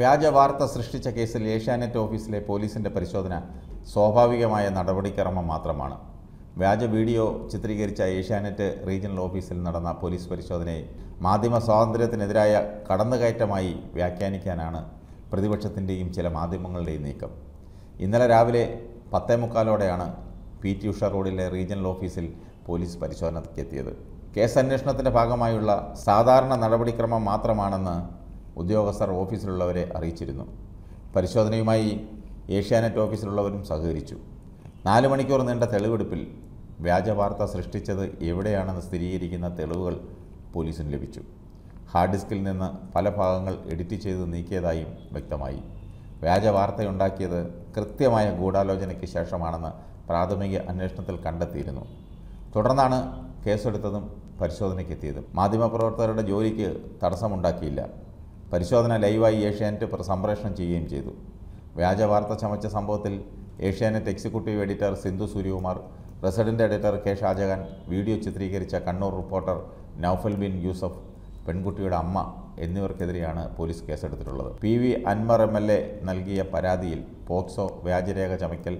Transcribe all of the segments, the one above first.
വ്യാജ വാർത്ത സൃഷ്ടിച്ച കേസിൽ ഏഷ്യാനെറ്റ് ഓഫീസിലെ പോലീസിൻ്റെ പരിശോധന സ്വാഭാവികമായ നടപടിക്രമം മാത്രമാണ് വ്യാജ വീഡിയോ ചിത്രീകരിച്ച ഏഷ്യാനെറ്റ് റീജിയണൽ ഓഫീസിൽ നടന്ന പോലീസ് പരിശോധനയെ മാധ്യമ സ്വാതന്ത്ര്യത്തിനെതിരായ കടന്നുകയറ്റമായി വ്യാഖ്യാനിക്കാനാണ് പ്രതിപക്ഷത്തിൻ്റെയും ചില മാധ്യമങ്ങളുടെയും നീക്കം ഇന്നലെ രാവിലെ പത്തേ മുക്കാലോടെയാണ് പി ടി ഉഷ റോഡിലെ റീജിയണൽ ഓഫീസിൽ പോലീസ് പരിശോധനയ്ക്കെത്തിയത് കേസ് ഭാഗമായുള്ള സാധാരണ നടപടിക്രമം മാത്രമാണെന്ന് ഉദ്യോഗസ്ഥർ ഓഫീസിലുള്ളവരെ അറിയിച്ചിരുന്നു പരിശോധനയുമായി ഏഷ്യാനെറ്റ് ഓഫീസിലുള്ളവരും സഹകരിച്ചു നാല് മണിക്കൂർ നീണ്ട തെളിവെടുപ്പിൽ വ്യാജ വാർത്ത സൃഷ്ടിച്ചത് എവിടെയാണെന്ന് സ്ഥിരീകരിക്കുന്ന തെളിവുകൾ പോലീസിന് ലഭിച്ചു ഹാർഡ് ഡിസ്കിൽ നിന്ന് പല ഭാഗങ്ങൾ എഡിറ്റ് ചെയ്ത് നീക്കിയതായും വ്യക്തമായി വ്യാജ വാർത്തയുണ്ടാക്കിയത് കൃത്യമായ ഗൂഢാലോചനയ്ക്ക് ശേഷമാണെന്ന് പ്രാഥമിക അന്വേഷണത്തിൽ കണ്ടെത്തിയിരുന്നു തുടർന്നാണ് കേസെടുത്തതും പരിശോധനയ്ക്കെത്തിയതും മാധ്യമപ്രവർത്തകരുടെ ജോലിക്ക് തടസ്സമുണ്ടാക്കിയില്ല പരിശോധന ലൈവായി ഏഷ്യാനെറ്റ് പ്രസംപ്രേഷണം ചെയ്യുകയും ചെയ്തു വ്യാജ വാർത്ത ചമച്ച സംഭവത്തിൽ Asianet executive editor Sindhu Suryakumar resident editor K Shajahan video ചിത്രീകരിച്ച കണ്ണൂർ റിപ്പോർട്ടർ നൌഫൽ ബിൻ യൂസഫ് പെൺകുട്ടിയുടെ അമ്മ എന്നിവർക്കെതിരെയാണ് പോലീസ് കേസെടുത്തിട്ടുള്ളത് P V Anvar M L A നൽകിയ പരാതിയിൽ പോക്സോ വ്യാജരേഖ ചമയ്ക്കൽ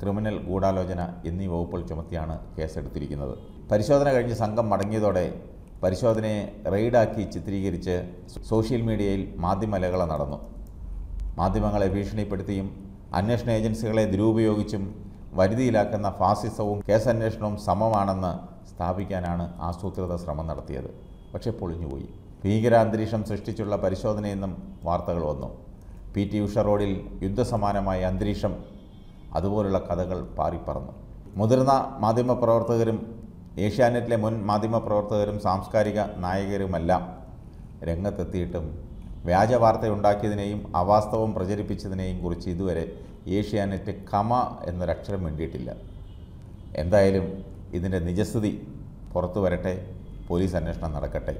ക്രിമിനൽ ഗൂഢാലോചന എന്നീ വകുപ്പുകൾ ചുമത്തിയാണ് കേസെടുത്തിരിക്കുന്നത് പരിശോധന കഴിഞ്ഞ് സംഘം മടങ്ങിയതോടെ പരിശോധനയെ റെയ്ഡാക്കി ചിത്രീകരിച്ച് സോഷ്യൽ മീഡിയയിൽ മാധ്യമലേഖല നടന്നു മാധ്യമങ്ങളെ ഭീഷണിപ്പെടുത്തിയും അന്വേഷണ ഏജൻസികളെ ദുരുപയോഗിച്ചും വരുതിയിലാക്കുന്ന ഫാസിസവും കേസന്വേഷണവും സമമാണെന്ന് സ്ഥാപിക്കാനാണ് ആസൂത്രിത ശ്രമം നടത്തിയത് പക്ഷേ പൊളിഞ്ഞുപോയി ഭീകരാന്തരീക്ഷം സൃഷ്ടിച്ചുള്ള പരിശോധനയെന്നും വാർത്തകൾ വന്നു പി ടി ഉഷ റോഡിൽ യുദ്ധസമാനമായ അന്തരീക്ഷം അതുപോലുള്ള കഥകൾ പാറിപ്പറന്നു മുതിർന്ന മാധ്യമപ്രവർത്തകരും ഏഷ്യാനെറ്റിലെ മുൻ മാധ്യമപ്രവർത്തകരും സാംസ്കാരിക നായകരുമെല്ലാം രംഗത്തെത്തിയിട്ടും വ്യാജ വാർത്തയുണ്ടാക്കിയതിനെയും അവാസ്തവം പ്രചരിപ്പിച്ചതിനെയും കുറിച്ച് ഇതുവരെ ഏഷ്യാനെറ്റ് കമ എന്നൊരക്ഷരം വേണ്ടിയിട്ടില്ല എന്തായാലും ഇതിൻ്റെ നിജസ്ഥിതി പുറത്തു വരട്ടെ പോലീസ് അന്വേഷണം നടക്കട്ടെ